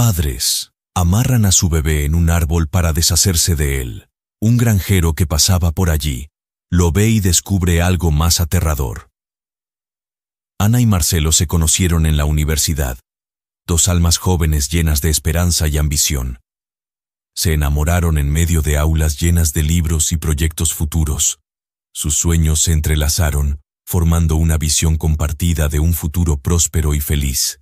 Padres, amarran a su bebé en un árbol para deshacerse de él. Un granjero que pasaba por allí, lo ve y descubre algo más aterrador. Ana y Marcelo se conocieron en la universidad, dos almas jóvenes llenas de esperanza y ambición. Se enamoraron en medio de aulas llenas de libros y proyectos futuros. Sus sueños se entrelazaron, formando una visión compartida de un futuro próspero y feliz.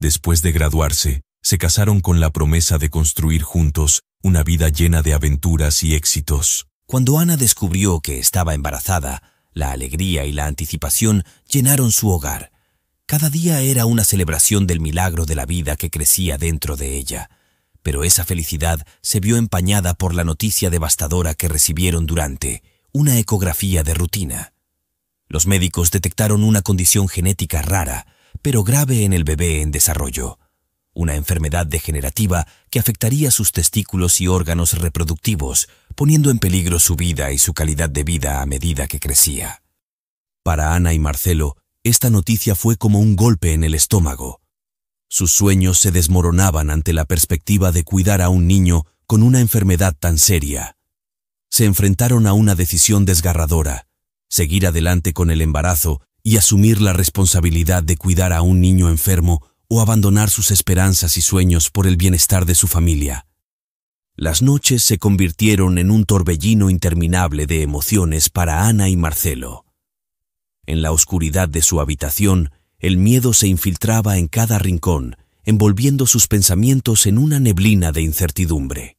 Después de graduarse, se casaron con la promesa de construir juntos una vida llena de aventuras y éxitos. Cuando Ana descubrió que estaba embarazada, la alegría y la anticipación llenaron su hogar. Cada día era una celebración del milagro de la vida que crecía dentro de ella. Pero esa felicidad se vio empañada por la noticia devastadora que recibieron durante una ecografía de rutina. Los médicos detectaron una condición genética rara, pero grave en el bebé en desarrollo una enfermedad degenerativa que afectaría sus testículos y órganos reproductivos, poniendo en peligro su vida y su calidad de vida a medida que crecía. Para Ana y Marcelo, esta noticia fue como un golpe en el estómago. Sus sueños se desmoronaban ante la perspectiva de cuidar a un niño con una enfermedad tan seria. Se enfrentaron a una decisión desgarradora, seguir adelante con el embarazo y asumir la responsabilidad de cuidar a un niño enfermo o abandonar sus esperanzas y sueños por el bienestar de su familia. Las noches se convirtieron en un torbellino interminable de emociones para Ana y Marcelo. En la oscuridad de su habitación, el miedo se infiltraba en cada rincón, envolviendo sus pensamientos en una neblina de incertidumbre.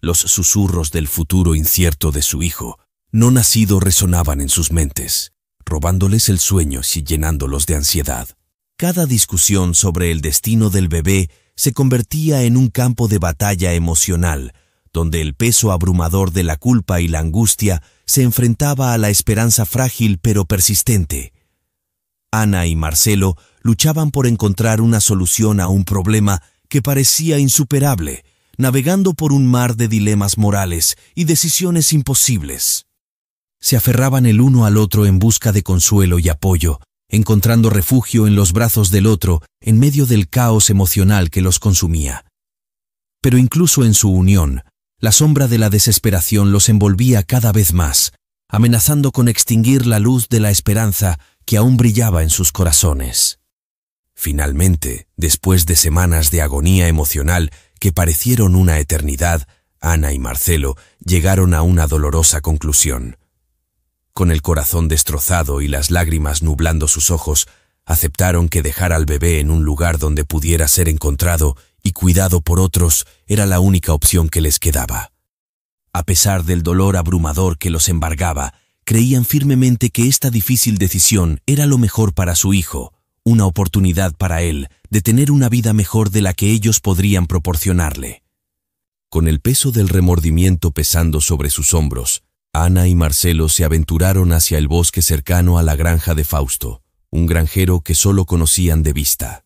Los susurros del futuro incierto de su hijo, no nacido, resonaban en sus mentes, robándoles el sueño y llenándolos de ansiedad. Cada discusión sobre el destino del bebé se convertía en un campo de batalla emocional, donde el peso abrumador de la culpa y la angustia se enfrentaba a la esperanza frágil pero persistente. Ana y Marcelo luchaban por encontrar una solución a un problema que parecía insuperable, navegando por un mar de dilemas morales y decisiones imposibles. Se aferraban el uno al otro en busca de consuelo y apoyo, encontrando refugio en los brazos del otro en medio del caos emocional que los consumía. Pero incluso en su unión, la sombra de la desesperación los envolvía cada vez más, amenazando con extinguir la luz de la esperanza que aún brillaba en sus corazones. Finalmente, después de semanas de agonía emocional que parecieron una eternidad, Ana y Marcelo llegaron a una dolorosa conclusión con el corazón destrozado y las lágrimas nublando sus ojos, aceptaron que dejar al bebé en un lugar donde pudiera ser encontrado y cuidado por otros era la única opción que les quedaba. A pesar del dolor abrumador que los embargaba, creían firmemente que esta difícil decisión era lo mejor para su hijo, una oportunidad para él de tener una vida mejor de la que ellos podrían proporcionarle. Con el peso del remordimiento pesando sobre sus hombros, Ana y Marcelo se aventuraron hacia el bosque cercano a la granja de Fausto, un granjero que solo conocían de vista.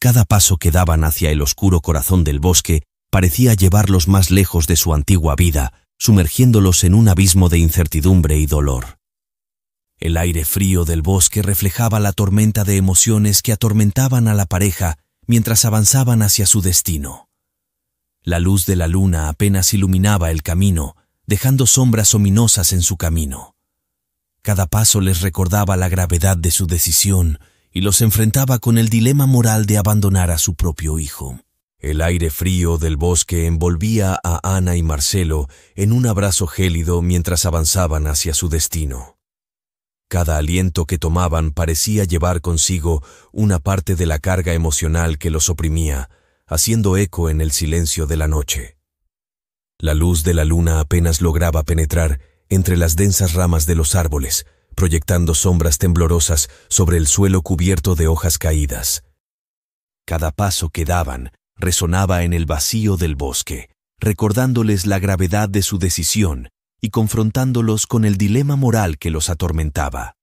Cada paso que daban hacia el oscuro corazón del bosque parecía llevarlos más lejos de su antigua vida, sumergiéndolos en un abismo de incertidumbre y dolor. El aire frío del bosque reflejaba la tormenta de emociones que atormentaban a la pareja mientras avanzaban hacia su destino. La luz de la luna apenas iluminaba el camino, dejando sombras ominosas en su camino. Cada paso les recordaba la gravedad de su decisión y los enfrentaba con el dilema moral de abandonar a su propio hijo. El aire frío del bosque envolvía a Ana y Marcelo en un abrazo gélido mientras avanzaban hacia su destino. Cada aliento que tomaban parecía llevar consigo una parte de la carga emocional que los oprimía, haciendo eco en el silencio de la noche. La luz de la luna apenas lograba penetrar entre las densas ramas de los árboles, proyectando sombras temblorosas sobre el suelo cubierto de hojas caídas. Cada paso que daban resonaba en el vacío del bosque, recordándoles la gravedad de su decisión y confrontándolos con el dilema moral que los atormentaba.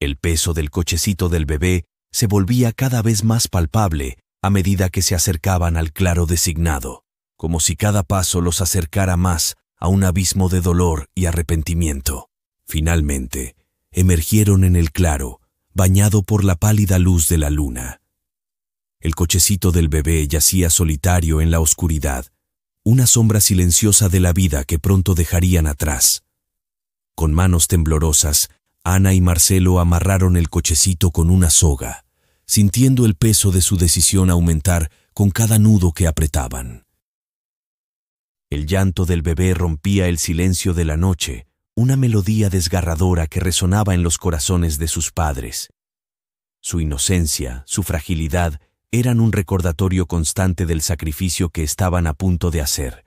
El peso del cochecito del bebé se volvía cada vez más palpable a medida que se acercaban al claro designado como si cada paso los acercara más a un abismo de dolor y arrepentimiento. Finalmente, emergieron en el claro, bañado por la pálida luz de la luna. El cochecito del bebé yacía solitario en la oscuridad, una sombra silenciosa de la vida que pronto dejarían atrás. Con manos temblorosas, Ana y Marcelo amarraron el cochecito con una soga, sintiendo el peso de su decisión aumentar con cada nudo que apretaban. El llanto del bebé rompía el silencio de la noche, una melodía desgarradora que resonaba en los corazones de sus padres. Su inocencia, su fragilidad, eran un recordatorio constante del sacrificio que estaban a punto de hacer.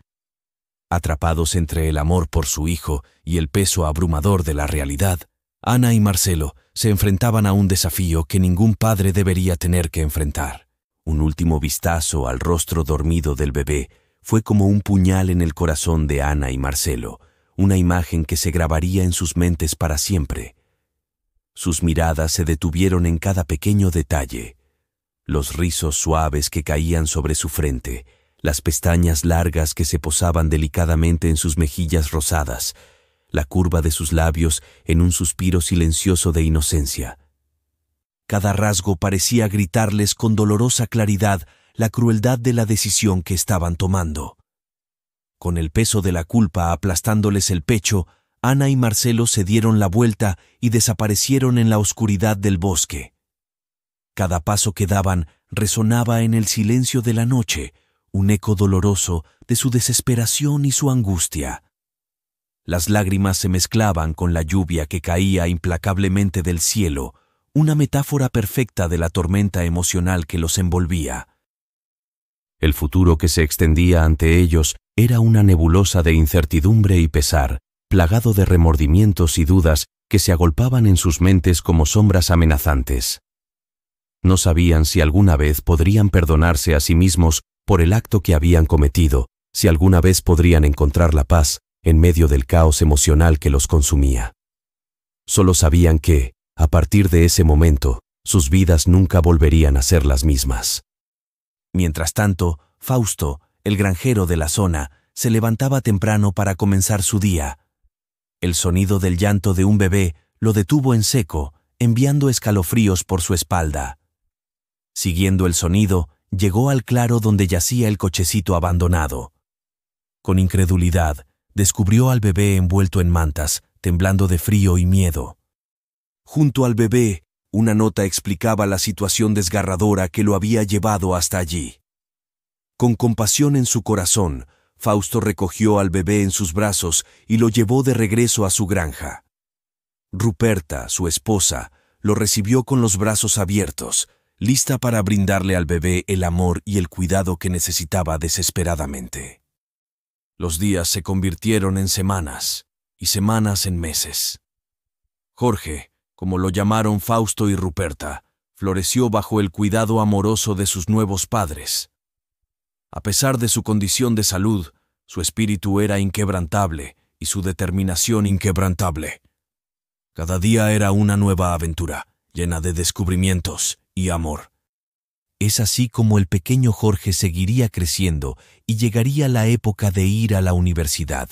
Atrapados entre el amor por su hijo y el peso abrumador de la realidad, Ana y Marcelo se enfrentaban a un desafío que ningún padre debería tener que enfrentar. Un último vistazo al rostro dormido del bebé fue como un puñal en el corazón de Ana y Marcelo, una imagen que se grabaría en sus mentes para siempre. Sus miradas se detuvieron en cada pequeño detalle, los rizos suaves que caían sobre su frente, las pestañas largas que se posaban delicadamente en sus mejillas rosadas, la curva de sus labios en un suspiro silencioso de inocencia. Cada rasgo parecía gritarles con dolorosa claridad la crueldad de la decisión que estaban tomando. Con el peso de la culpa aplastándoles el pecho, Ana y Marcelo se dieron la vuelta y desaparecieron en la oscuridad del bosque. Cada paso que daban resonaba en el silencio de la noche, un eco doloroso de su desesperación y su angustia. Las lágrimas se mezclaban con la lluvia que caía implacablemente del cielo, una metáfora perfecta de la tormenta emocional que los envolvía. El futuro que se extendía ante ellos era una nebulosa de incertidumbre y pesar, plagado de remordimientos y dudas que se agolpaban en sus mentes como sombras amenazantes. No sabían si alguna vez podrían perdonarse a sí mismos por el acto que habían cometido, si alguna vez podrían encontrar la paz en medio del caos emocional que los consumía. Solo sabían que, a partir de ese momento, sus vidas nunca volverían a ser las mismas. Mientras tanto, Fausto, el granjero de la zona, se levantaba temprano para comenzar su día. El sonido del llanto de un bebé lo detuvo en seco, enviando escalofríos por su espalda. Siguiendo el sonido, llegó al claro donde yacía el cochecito abandonado. Con incredulidad, descubrió al bebé envuelto en mantas, temblando de frío y miedo. Junto al bebé, una nota explicaba la situación desgarradora que lo había llevado hasta allí. Con compasión en su corazón, Fausto recogió al bebé en sus brazos y lo llevó de regreso a su granja. Ruperta, su esposa, lo recibió con los brazos abiertos, lista para brindarle al bebé el amor y el cuidado que necesitaba desesperadamente. Los días se convirtieron en semanas y semanas en meses. Jorge, como lo llamaron Fausto y Ruperta, floreció bajo el cuidado amoroso de sus nuevos padres. A pesar de su condición de salud, su espíritu era inquebrantable y su determinación inquebrantable. Cada día era una nueva aventura, llena de descubrimientos y amor. Es así como el pequeño Jorge seguiría creciendo y llegaría la época de ir a la universidad.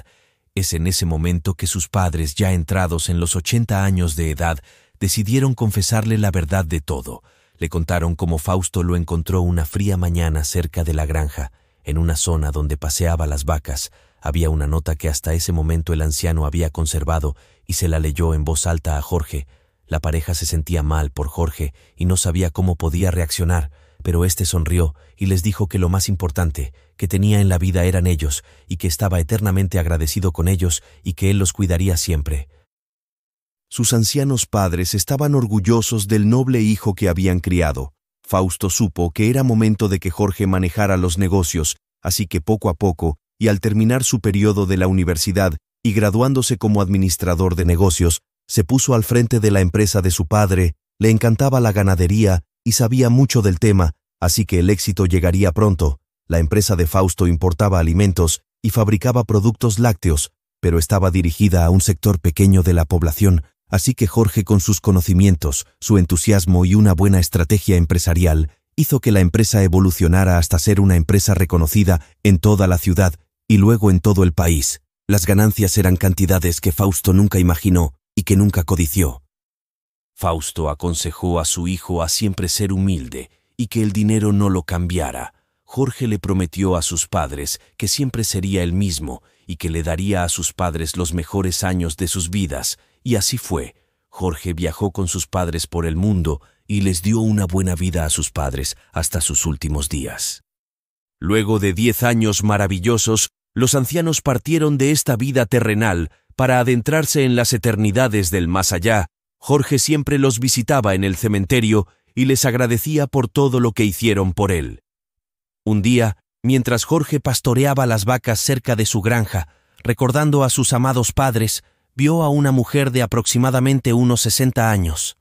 Es en ese momento que sus padres, ya entrados en los ochenta años de edad, decidieron confesarle la verdad de todo. Le contaron cómo Fausto lo encontró una fría mañana cerca de la granja, en una zona donde paseaba las vacas. Había una nota que hasta ese momento el anciano había conservado y se la leyó en voz alta a Jorge. La pareja se sentía mal por Jorge y no sabía cómo podía reaccionar, pero éste sonrió y les dijo que lo más importante que tenía en la vida eran ellos y que estaba eternamente agradecido con ellos y que él los cuidaría siempre. Sus ancianos padres estaban orgullosos del noble hijo que habían criado. Fausto supo que era momento de que Jorge manejara los negocios, así que poco a poco, y al terminar su periodo de la universidad y graduándose como administrador de negocios, se puso al frente de la empresa de su padre, le encantaba la ganadería y sabía mucho del tema, así que el éxito llegaría pronto. La empresa de Fausto importaba alimentos y fabricaba productos lácteos, pero estaba dirigida a un sector pequeño de la población, Así que Jorge con sus conocimientos, su entusiasmo y una buena estrategia empresarial, hizo que la empresa evolucionara hasta ser una empresa reconocida en toda la ciudad y luego en todo el país. Las ganancias eran cantidades que Fausto nunca imaginó y que nunca codició. Fausto aconsejó a su hijo a siempre ser humilde y que el dinero no lo cambiara. Jorge le prometió a sus padres que siempre sería el mismo y que le daría a sus padres los mejores años de sus vidas y así fue. Jorge viajó con sus padres por el mundo y les dio una buena vida a sus padres hasta sus últimos días. Luego de diez años maravillosos, los ancianos partieron de esta vida terrenal para adentrarse en las eternidades del más allá. Jorge siempre los visitaba en el cementerio y les agradecía por todo lo que hicieron por él. Un día, mientras Jorge pastoreaba las vacas cerca de su granja, recordando a sus amados padres, vio a una mujer de aproximadamente unos 60 años.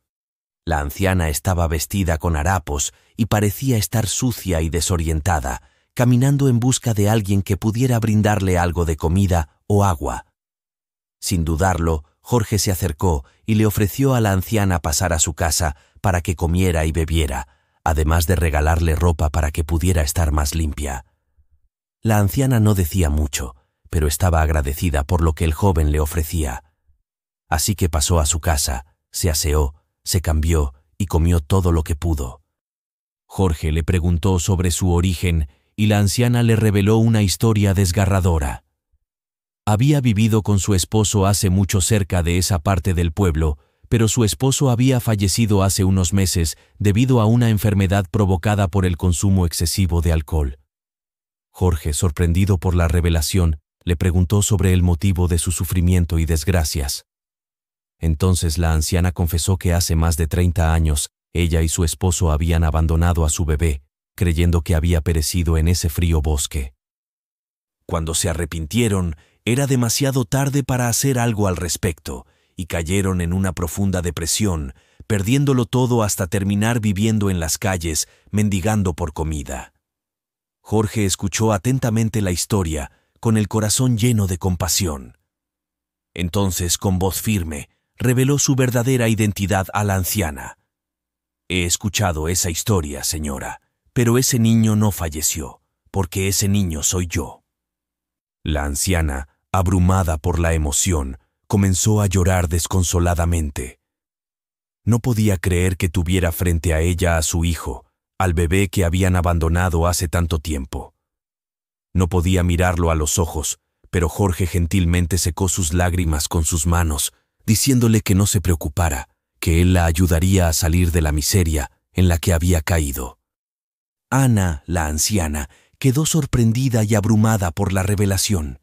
La anciana estaba vestida con harapos y parecía estar sucia y desorientada, caminando en busca de alguien que pudiera brindarle algo de comida o agua. Sin dudarlo, Jorge se acercó y le ofreció a la anciana pasar a su casa para que comiera y bebiera, además de regalarle ropa para que pudiera estar más limpia. La anciana no decía mucho, pero estaba agradecida por lo que el joven le ofrecía. Así que pasó a su casa, se aseó, se cambió y comió todo lo que pudo. Jorge le preguntó sobre su origen y la anciana le reveló una historia desgarradora. Había vivido con su esposo hace mucho cerca de esa parte del pueblo, pero su esposo había fallecido hace unos meses debido a una enfermedad provocada por el consumo excesivo de alcohol. Jorge, sorprendido por la revelación, le preguntó sobre el motivo de su sufrimiento y desgracias. Entonces la anciana confesó que hace más de 30 años, ella y su esposo habían abandonado a su bebé, creyendo que había perecido en ese frío bosque. Cuando se arrepintieron, era demasiado tarde para hacer algo al respecto, y cayeron en una profunda depresión, perdiéndolo todo hasta terminar viviendo en las calles, mendigando por comida. Jorge escuchó atentamente la historia, con el corazón lleno de compasión. Entonces, con voz firme, reveló su verdadera identidad a la anciana. He escuchado esa historia, señora, pero ese niño no falleció, porque ese niño soy yo. La anciana, abrumada por la emoción, comenzó a llorar desconsoladamente. No podía creer que tuviera frente a ella a su hijo, al bebé que habían abandonado hace tanto tiempo. No podía mirarlo a los ojos, pero Jorge gentilmente secó sus lágrimas con sus manos diciéndole que no se preocupara, que él la ayudaría a salir de la miseria en la que había caído. Ana, la anciana, quedó sorprendida y abrumada por la revelación.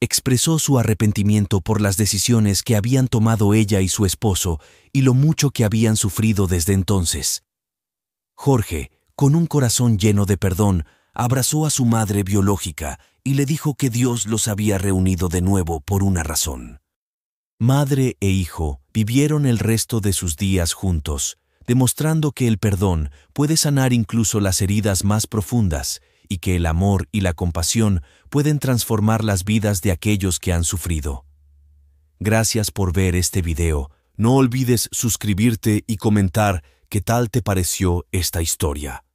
Expresó su arrepentimiento por las decisiones que habían tomado ella y su esposo y lo mucho que habían sufrido desde entonces. Jorge, con un corazón lleno de perdón, abrazó a su madre biológica y le dijo que Dios los había reunido de nuevo por una razón. Madre e hijo vivieron el resto de sus días juntos, demostrando que el perdón puede sanar incluso las heridas más profundas y que el amor y la compasión pueden transformar las vidas de aquellos que han sufrido. Gracias por ver este video. No olvides suscribirte y comentar qué tal te pareció esta historia.